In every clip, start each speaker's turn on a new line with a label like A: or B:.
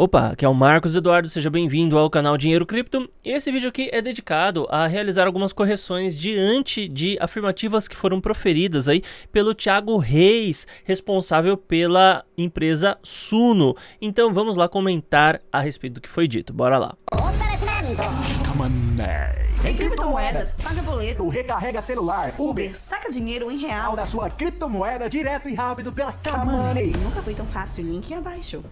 A: Opa, aqui é o Marcos Eduardo, seja bem-vindo ao canal Dinheiro Cripto. Esse vídeo aqui é dedicado a realizar algumas correções diante de afirmativas que foram proferidas aí pelo Thiago Reis, responsável pela empresa Suno. Então vamos lá comentar a respeito do que foi dito. Bora lá. Oferecimento. Tem criptomoedas, paga boleto, recarrega celular, Uber, saca dinheiro em real da sua criptomoeda direto e rápido pela Camoney. Nunca foi tão fácil, link abaixo.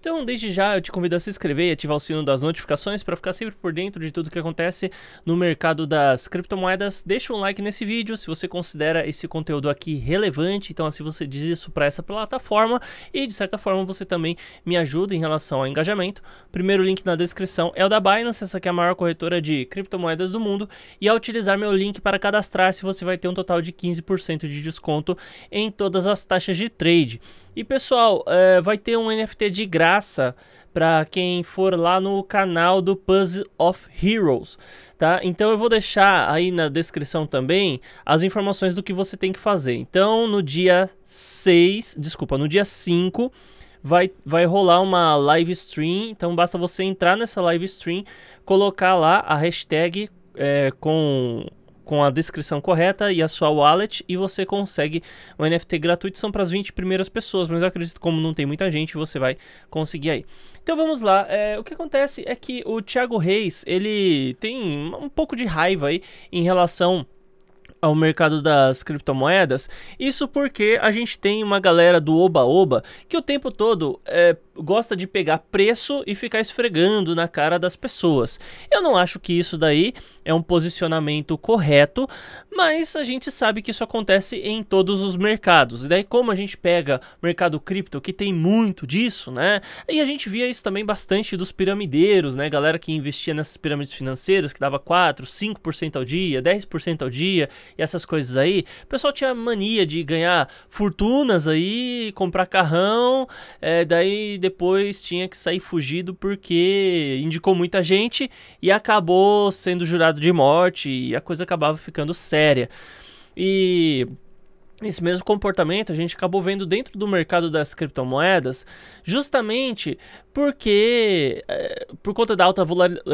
A: Então, desde já, eu te convido a se inscrever e ativar o sino das notificações para ficar sempre por dentro de tudo que acontece no mercado das criptomoedas. Deixa um like nesse vídeo se você considera esse conteúdo aqui relevante. Então, assim, você diz isso para essa plataforma e, de certa forma, você também me ajuda em relação ao engajamento. Primeiro link na descrição é o da Binance, essa aqui é a maior corretora de criptomoedas do mundo. E ao utilizar meu link para cadastrar-se, você vai ter um total de 15% de desconto em todas as taxas de trade. E pessoal, é, vai ter um NFT de graça para quem for lá no canal do Puzzle of Heroes, tá? Então eu vou deixar aí na descrição também as informações do que você tem que fazer. Então no dia 6, desculpa, no dia 5 vai, vai rolar uma live stream, então basta você entrar nessa live stream, colocar lá a hashtag é, com com a descrição correta e a sua wallet e você consegue um NFT gratuito. São para as 20 primeiras pessoas, mas eu acredito que como não tem muita gente, você vai conseguir aí. Então vamos lá, é, o que acontece é que o Thiago Reis, ele tem um pouco de raiva aí em relação ao mercado das criptomoedas. Isso porque a gente tem uma galera do Oba Oba que o tempo todo é, gosta de pegar preço e ficar esfregando na cara das pessoas. Eu não acho que isso daí é um posicionamento correto, mas a gente sabe que isso acontece em todos os mercados. E daí como a gente pega mercado cripto, que tem muito disso, né? E a gente via isso também bastante dos piramideiros, né? Galera que investia nessas pirâmides financeiras, que dava 4, 5% ao dia, 10% ao dia e essas coisas aí. O pessoal tinha mania de ganhar fortunas aí, comprar carrão, é, daí depois depois tinha que sair fugido porque indicou muita gente e acabou sendo jurado de morte e a coisa acabava ficando séria. E esse mesmo comportamento a gente acabou vendo dentro do mercado das criptomoedas, justamente porque, eh, por conta da alta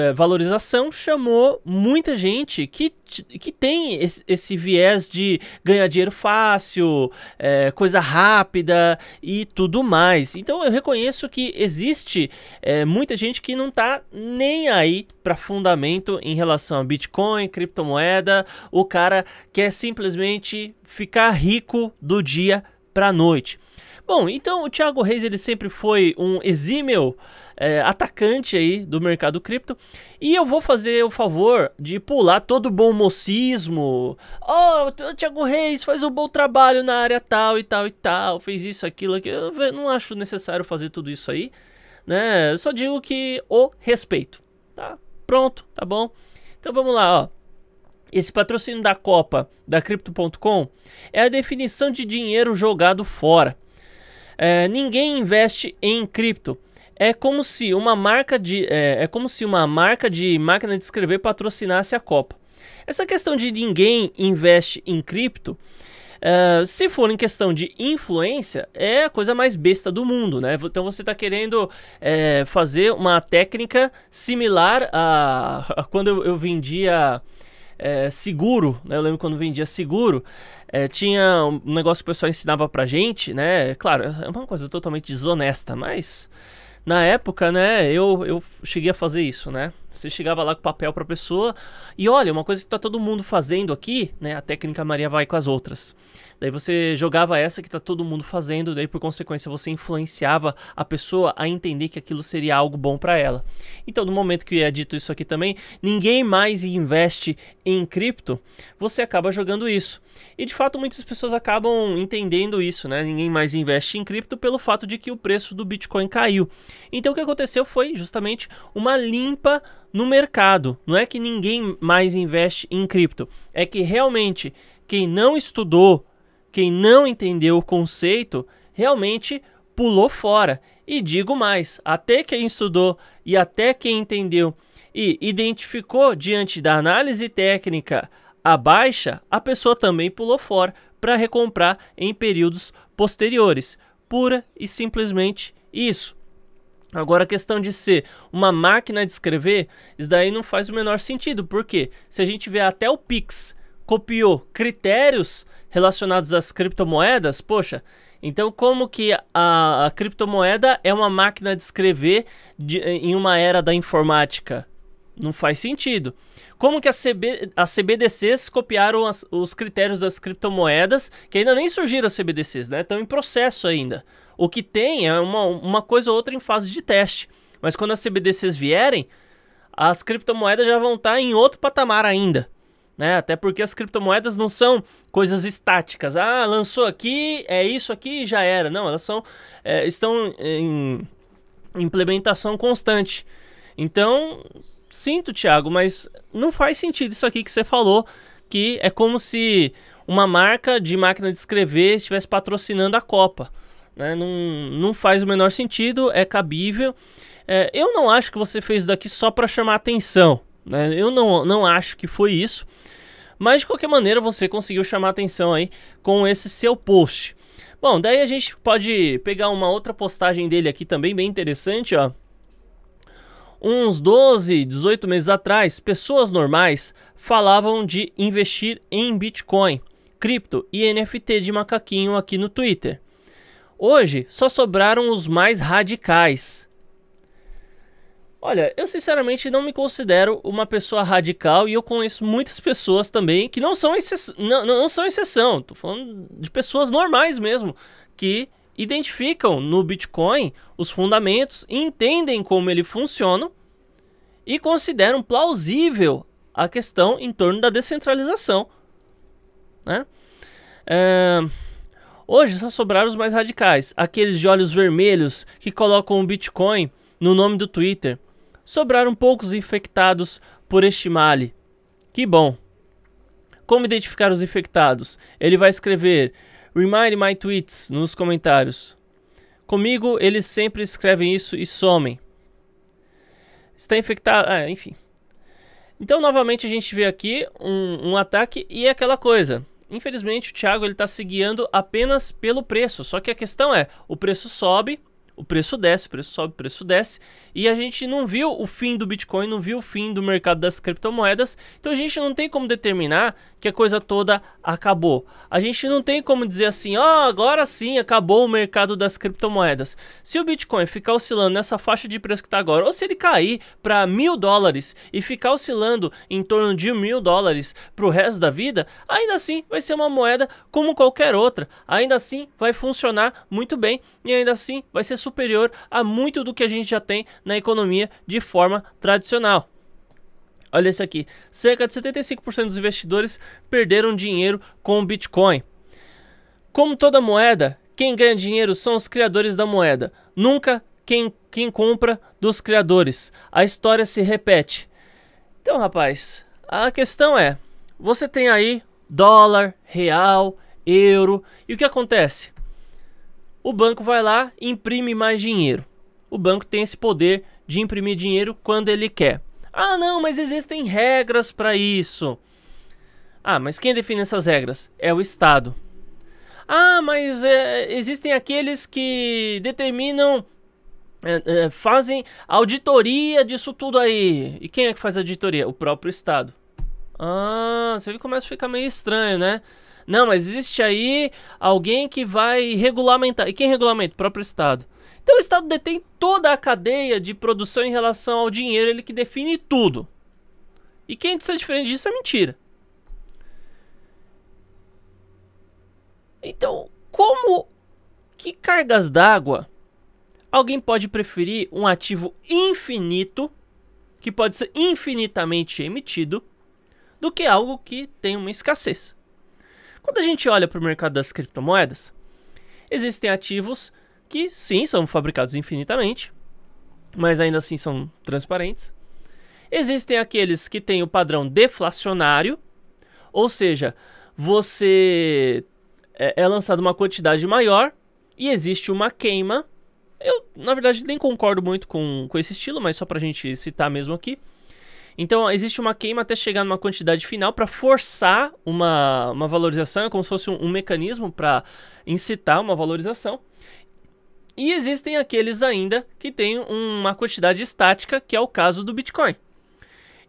A: eh, valorização, chamou muita gente que, que tem esse, esse viés de ganhar dinheiro fácil, é, coisa rápida e tudo mais. Então eu reconheço que existe é, muita gente que não tá nem aí para fundamento em relação a Bitcoin, criptomoeda. O cara quer simplesmente ficar rico rico do dia para a noite. Bom, então o Thiago Reis ele sempre foi um exímio é, atacante aí do mercado cripto. E eu vou fazer o favor de pular todo o bom mocismo. Oh, o Thiago Reis faz um bom trabalho na área tal e tal e tal, fez isso, aquilo, aquilo. Eu não acho necessário fazer tudo isso aí, né? Eu só digo que o respeito, tá? Pronto, tá bom? Então vamos lá, ó. Esse patrocínio da Copa da Crypto.com é a definição de dinheiro jogado fora. É, ninguém investe em cripto. É como se uma marca de é, é como se uma marca de máquina de escrever patrocinasse a Copa. Essa questão de ninguém investe em cripto é, se for em questão de influência, é a coisa mais besta do mundo, né? Então você está querendo é, fazer uma técnica similar a, a quando eu, eu vendia é, seguro, né? Eu lembro quando vendia seguro, é, tinha um negócio que o pessoal ensinava pra gente, né? Claro, é uma coisa totalmente desonesta, mas na época, né, eu, eu cheguei a fazer isso, né? Você chegava lá com papel para a pessoa. E olha, uma coisa que está todo mundo fazendo aqui, né? A técnica Maria vai com as outras. Daí você jogava essa que está todo mundo fazendo, daí por consequência você influenciava a pessoa a entender que aquilo seria algo bom para ela. Então, no momento que é dito isso aqui também, ninguém mais investe em cripto, você acaba jogando isso. E de fato, muitas pessoas acabam entendendo isso, né? Ninguém mais investe em cripto pelo fato de que o preço do Bitcoin caiu. Então, o que aconteceu foi justamente uma limpa no mercado. Não é que ninguém mais investe em cripto. É que realmente quem não estudou, quem não entendeu o conceito, realmente pulou fora. E digo mais, até quem estudou e até quem entendeu e identificou diante da análise técnica a baixa, a pessoa também pulou fora para recomprar em períodos posteriores. Pura e simplesmente isso. Agora a questão de ser uma máquina de escrever, isso daí não faz o menor sentido, porque se a gente vê até o Pix copiou critérios relacionados às criptomoedas, poxa, então como que a, a criptomoeda é uma máquina de escrever de, em uma era da informática? Não faz sentido. Como que a, CB, a CBDCs copiaram as, os critérios das criptomoedas, que ainda nem surgiram as CBDCs, né? Estão em processo ainda. O que tem é uma, uma coisa ou outra em fase de teste. Mas quando as CBDCs vierem, as criptomoedas já vão estar tá em outro patamar ainda. Né? Até porque as criptomoedas não são coisas estáticas. Ah, lançou aqui, é isso aqui e já era. Não, elas são, é, estão em implementação constante. Então, sinto, Thiago, mas não faz sentido isso aqui que você falou, que é como se uma marca de máquina de escrever estivesse patrocinando a Copa. Né? Não, não faz o menor sentido, é cabível. É, eu não acho que você fez isso daqui só para chamar atenção. Né? Eu não, não acho que foi isso. Mas de qualquer maneira você conseguiu chamar atenção aí com esse seu post. Bom, daí a gente pode pegar uma outra postagem dele aqui também bem interessante, ó. Uns 12, 18 meses atrás, pessoas normais falavam de investir em Bitcoin, cripto e NFT de macaquinho aqui no Twitter. Hoje só sobraram os mais radicais. Olha, eu sinceramente não me considero uma pessoa radical e eu conheço muitas pessoas também que não são, exce não, não são exceção. Estou falando de pessoas normais mesmo que identificam no Bitcoin os fundamentos, entendem como ele funciona e consideram plausível a questão em torno da descentralização. Né? É... Hoje só sobraram os mais radicais, aqueles de olhos vermelhos que colocam o Bitcoin no nome do Twitter. Sobraram poucos infectados por este male. Que bom! Como identificar os infectados? Ele vai escrever Remind my tweets nos comentários. Comigo eles sempre escrevem isso e somem. Está infectado. Ah, enfim. Então, novamente, a gente vê aqui um, um ataque e é aquela coisa infelizmente o Thiago ele está se guiando apenas pelo preço. Só que a questão é, o preço sobe, o preço desce, o preço sobe, o preço desce, e a gente não viu o fim do Bitcoin, não viu o fim do mercado das criptomoedas, então a gente não tem como determinar que a coisa toda acabou. A gente não tem como dizer assim, ó, oh, agora sim acabou o mercado das criptomoedas. Se o Bitcoin ficar oscilando nessa faixa de preço que está agora, ou se ele cair para mil dólares e ficar oscilando em torno de mil dólares para o resto da vida, ainda assim vai ser uma moeda como qualquer outra. Ainda assim vai funcionar muito bem e ainda assim vai ser superior a muito do que a gente já tem na economia de forma tradicional. Olha isso aqui. Cerca de 75% dos investidores perderam dinheiro com o Bitcoin. Como toda moeda, quem ganha dinheiro são os criadores da moeda. Nunca quem, quem compra dos criadores. A história se repete. Então, rapaz, a questão é: você tem aí dólar, real, euro, e o que acontece? O banco vai lá e imprime mais dinheiro. O banco tem esse poder de imprimir dinheiro quando ele quer. Ah, não, mas existem regras para isso. Ah, mas quem define essas regras? É o Estado. Ah, mas é, existem aqueles que determinam, é, é, fazem auditoria disso tudo aí. E quem é que faz a auditoria? O próprio Estado. Ah, você vê começa a ficar meio estranho, né? Não, mas existe aí alguém que vai regulamentar. E quem regulamenta? O próprio Estado. Então o Estado detém toda a cadeia de produção em relação ao dinheiro, ele que define tudo. E quem disser é diferente disso é mentira. Então, como que cargas d'água alguém pode preferir um ativo infinito, que pode ser infinitamente emitido, do que algo que tem uma escassez? Quando a gente olha para o mercado das criptomoedas, existem ativos que sim, são fabricados infinitamente, mas ainda assim são transparentes. Existem aqueles que têm o padrão deflacionário, ou seja, você é, é lançado uma quantidade maior e existe uma queima. Eu, na verdade, nem concordo muito com, com esse estilo, mas só para a gente citar mesmo aqui. Então, existe uma queima até chegar numa quantidade final para forçar uma, uma valorização, é como se fosse um, um mecanismo para incitar uma valorização. E existem aqueles ainda que têm uma quantidade estática, que é o caso do Bitcoin.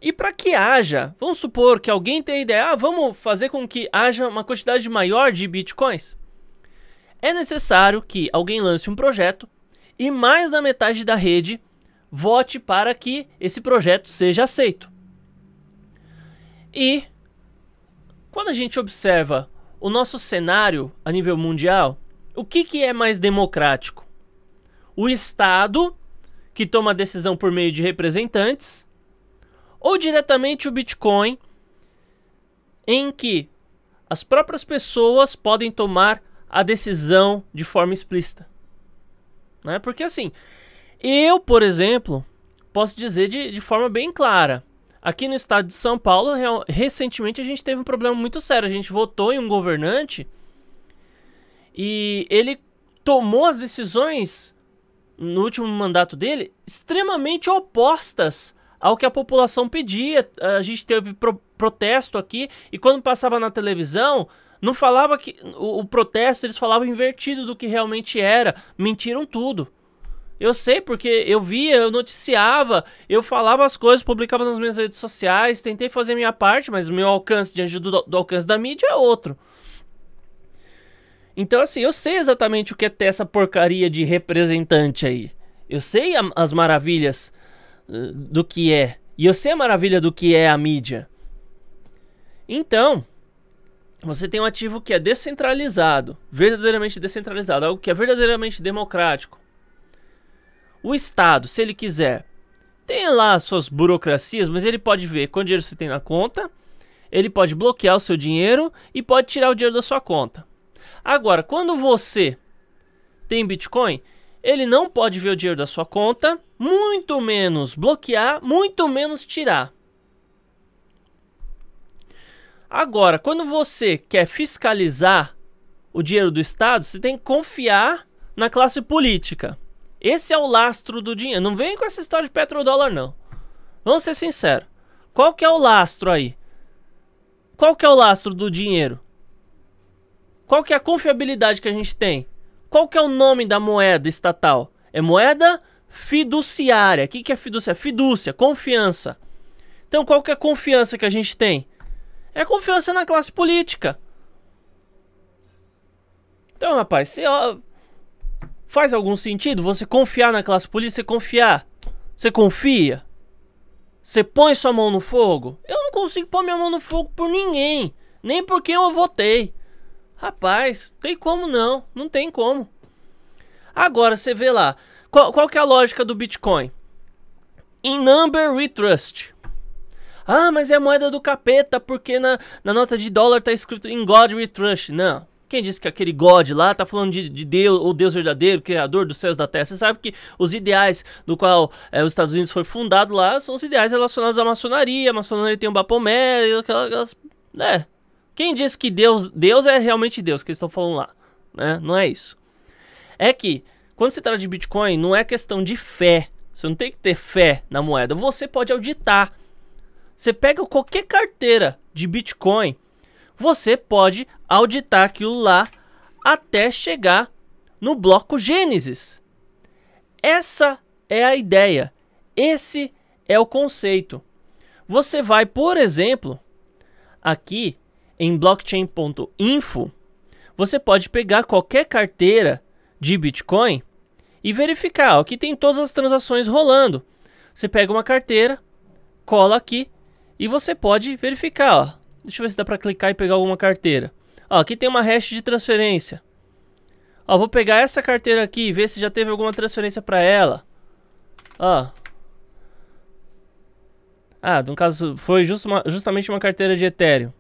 A: E para que haja, vamos supor que alguém tenha a ideia, ah, vamos fazer com que haja uma quantidade maior de bitcoins. É necessário que alguém lance um projeto e mais da metade da rede vote para que esse projeto seja aceito. E quando a gente observa o nosso cenário a nível mundial, o que, que é mais democrático? o Estado, que toma a decisão por meio de representantes, ou diretamente o Bitcoin, em que as próprias pessoas podem tomar a decisão de forma explícita. Né? Porque assim, eu, por exemplo, posso dizer de, de forma bem clara. Aqui no estado de São Paulo, recentemente a gente teve um problema muito sério. A gente votou em um governante e ele tomou as decisões no último mandato dele, extremamente opostas ao que a população pedia. A gente teve pro protesto aqui e quando passava na televisão, não falava que o, o, protesto, eles falavam invertido do que realmente era, mentiram tudo. Eu sei porque eu via, eu noticiava, eu falava as coisas, publicava nas minhas redes sociais, tentei fazer minha parte, mas o meu alcance diante do, do alcance da mídia é outro. Então, assim, eu sei exatamente o que é ter essa porcaria de representante aí. Eu sei a, as maravilhas uh, do que é. E eu sei a maravilha do que é a mídia. Então, você tem um ativo que é descentralizado, verdadeiramente descentralizado, algo que é verdadeiramente democrático. O Estado, se ele quiser, tem lá suas burocracias, mas ele pode ver quanto dinheiro você tem na conta, ele pode bloquear o seu dinheiro e pode tirar o dinheiro da sua conta. Agora, quando você tem Bitcoin, ele não pode ver o dinheiro da sua conta, muito menos bloquear, muito menos tirar. Agora, quando você quer fiscalizar o dinheiro do Estado, você tem que confiar na classe política. Esse é o lastro do dinheiro. Não vem com essa história de petrodólar, não. Vamos ser sinceros. Qual que é o lastro aí? Qual que é o lastro do dinheiro? Qual que é a confiabilidade que a gente tem? Qual que é o nome da moeda estatal? É moeda fiduciária. O que, que é fiduciária? Fidúcia, confiança. Então, qual que é a confiança que a gente tem? É confiança na classe política. Então, rapaz, se, ó, faz algum sentido você confiar na classe política? Você confiar? Você confia? Você põe sua mão no fogo? Eu não consigo pôr minha mão no fogo por ninguém. Nem por quem eu votei. Rapaz, tem como não, não tem como. Agora você vê lá, qual, qual que é a lógica do Bitcoin? In number we trust. Ah, mas é a moeda do capeta, porque na, na nota de dólar tá escrito in God we trust. Não. Quem disse que aquele God lá tá falando de, de Deus, o Deus verdadeiro, Criador dos céus da terra? Você sabe que os ideais do qual é, os Estados Unidos foi fundado lá são os ideais relacionados à maçonaria. A maçonaria tem o Bapomé, Bapomé, aquelas. né? Quem diz que Deus, Deus é realmente Deus que eles estão falando lá, né? Não é isso. É que quando se trata de Bitcoin, não é questão de fé. Você não tem que ter fé na moeda. Você pode auditar. Você pega qualquer carteira de Bitcoin, você pode auditar aquilo lá até chegar no bloco Gênesis. Essa é a ideia. Esse é o conceito. Você vai, por exemplo, aqui em blockchain.info, você pode pegar qualquer carteira de Bitcoin e verificar. Aqui tem todas as transações rolando. Você pega uma carteira, cola aqui e você pode verificar. Ó. Deixa eu ver se dá para clicar e pegar alguma carteira. Ó, aqui tem uma hash de transferência. Ó, vou pegar essa carteira aqui e ver se já teve alguma transferência para ela. Ó. Ah, no caso, foi justamente uma carteira de Ethereum.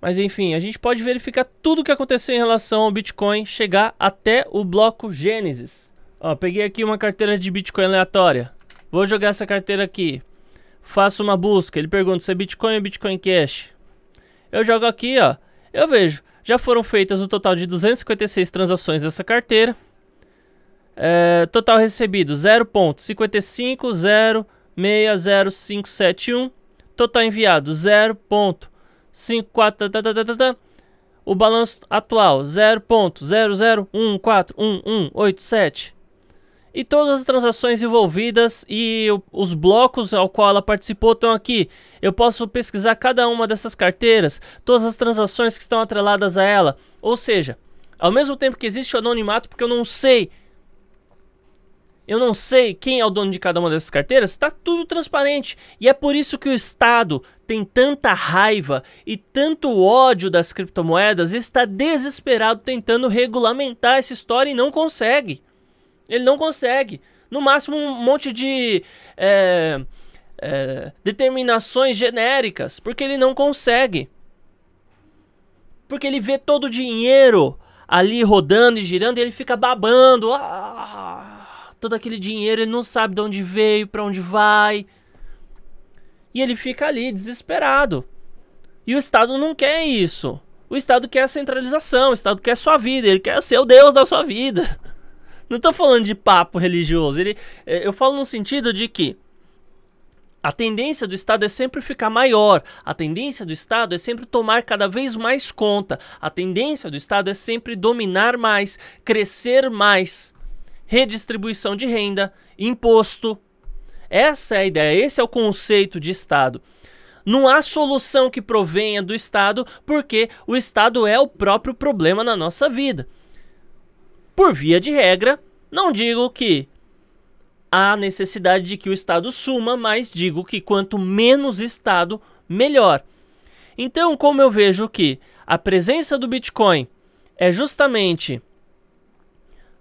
A: Mas enfim, a gente pode verificar tudo o que aconteceu em relação ao Bitcoin chegar até o bloco Gênesis. Ó, peguei aqui uma carteira de Bitcoin aleatória. Vou jogar essa carteira aqui. Faço uma busca. Ele pergunta se é Bitcoin ou Bitcoin Cash. Eu jogo aqui, ó. Eu vejo. Já foram feitas o um total de 256 transações dessa carteira. É, total recebido 0.55060571. Total enviado 0.55060571. 5, 4, tá, tá, tá, tá, tá, tá. O balanço atual 0.00141187. E todas as transações envolvidas e os blocos ao qual ela participou estão aqui. Eu posso pesquisar cada uma dessas carteiras, todas as transações que estão atreladas a ela. Ou seja, ao mesmo tempo que existe o anonimato, porque eu não sei eu não sei quem é o dono de cada uma dessas carteiras, está tudo transparente. E é por isso que o Estado tem tanta raiva e tanto ódio das criptomoedas e está desesperado tentando regulamentar essa história e não consegue. Ele não consegue. No máximo, um monte de é, é, determinações genéricas, porque ele não consegue. Porque ele vê todo o dinheiro ali rodando e girando e ele fica babando. Ah! todo aquele dinheiro, ele não sabe de onde veio, para onde vai. E ele fica ali desesperado. E o Estado não quer isso. O Estado quer a centralização, o Estado quer a sua vida, ele quer ser o Deus da sua vida. Não estou falando de papo religioso, ele, é, eu falo no sentido de que a tendência do Estado é sempre ficar maior, a tendência do Estado é sempre tomar cada vez mais conta, a tendência do Estado é sempre dominar mais, crescer mais redistribuição de renda, imposto. Essa é a ideia, esse é o conceito de Estado. Não há solução que provenha do Estado, porque o Estado é o próprio problema na nossa vida. Por via de regra, não digo que há necessidade de que o Estado suma, mas digo que quanto menos Estado, melhor. Então, como eu vejo que a presença do Bitcoin é justamente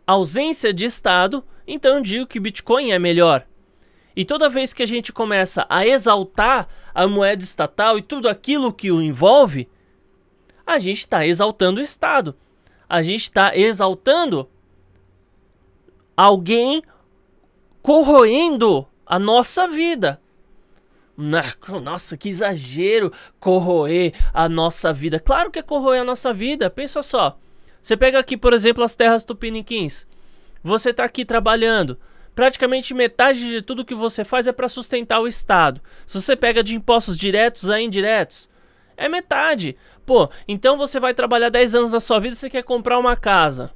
A: ausência de Estado, então eu digo que Bitcoin é melhor. E toda vez que a gente começa a exaltar a moeda estatal e tudo aquilo que o envolve, a gente está exaltando o Estado. A gente está exaltando alguém corroendo a nossa vida. Né? Nossa, que exagero corroer a nossa vida. Claro que é corroer a nossa vida. Pensa só. Você pega aqui, por exemplo, as terras tupiniquins. Você está aqui trabalhando. Praticamente metade de tudo que você faz é para sustentar o Estado. Se você pega de impostos diretos a indiretos, é metade. Pô, então você vai trabalhar 10 anos da sua vida e você quer comprar uma casa.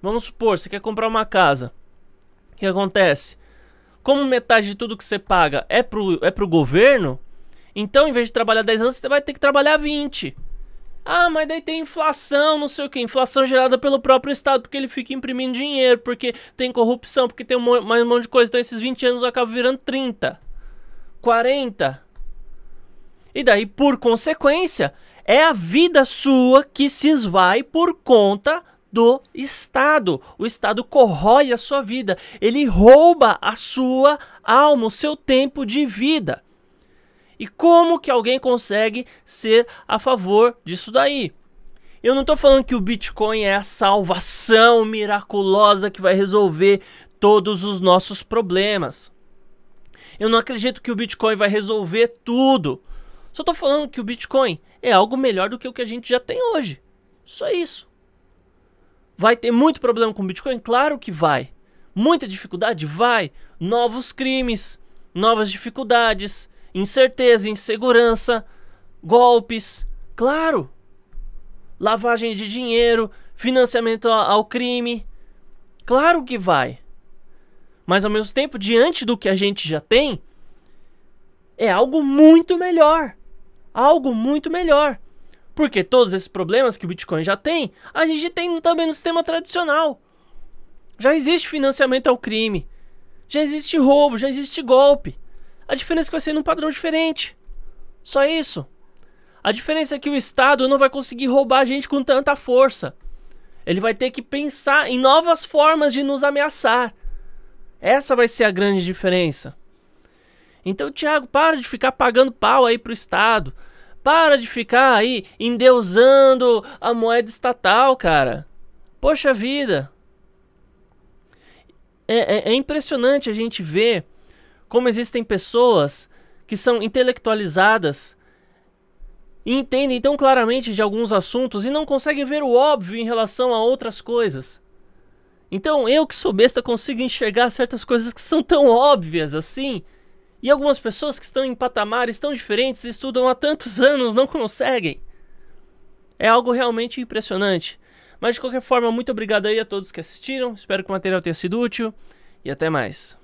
A: Vamos supor, você quer comprar uma casa. O que acontece? Como metade de tudo que você paga é pro, é pro governo, então em vez de trabalhar 10 anos, você vai ter que trabalhar 20. Ah, mas daí tem inflação, não sei o que. Inflação gerada pelo próprio Estado, porque ele fica imprimindo dinheiro, porque tem corrupção, porque tem um, mais um monte de coisa. Então esses 20 anos acabam virando 30, 40. E daí, por consequência, é a vida sua que se esvai por conta do Estado. O Estado corrói a sua vida, ele rouba a sua alma, o seu tempo de vida. E como que alguém consegue ser a favor disso daí? Eu não estou falando que o Bitcoin é a salvação miraculosa que vai resolver todos os nossos problemas. Eu não acredito que o Bitcoin vai resolver tudo. Só estou falando que o Bitcoin é algo melhor do que o que a gente já tem hoje. Só isso. Vai ter muito problema com o Bitcoin? Claro que vai. Muita dificuldade? Vai. Novos crimes, novas dificuldades, incerteza, insegurança, golpes, claro, lavagem de dinheiro, financiamento ao crime. Claro que vai. Mas ao mesmo tempo, diante do que a gente já tem, é algo muito melhor. Algo muito melhor. Porque todos esses problemas que o Bitcoin já tem, a gente tem também no sistema tradicional. Já existe financiamento ao crime, já existe roubo, já existe golpe. A diferença é que vai ser num padrão diferente. Só isso. A diferença é que o Estado não vai conseguir roubar a gente com tanta força. Ele vai ter que pensar em novas formas de nos ameaçar. Essa vai ser a grande diferença. Então, Tiago, para de ficar pagando pau aí pro Estado. Para de ficar aí endeusando a moeda estatal, cara. Poxa vida. É, é, é impressionante a gente ver como existem pessoas que são intelectualizadas e entendem tão claramente de alguns assuntos e não conseguem ver o óbvio em relação a outras coisas. Então, eu que sou besta consigo enxergar certas coisas que são tão óbvias assim. E algumas pessoas que estão em patamares tão diferentes, estudam há tantos anos, não conseguem. É algo realmente impressionante. Mas de qualquer forma, muito obrigado aí a todos que assistiram. Espero que o material tenha sido útil e até mais.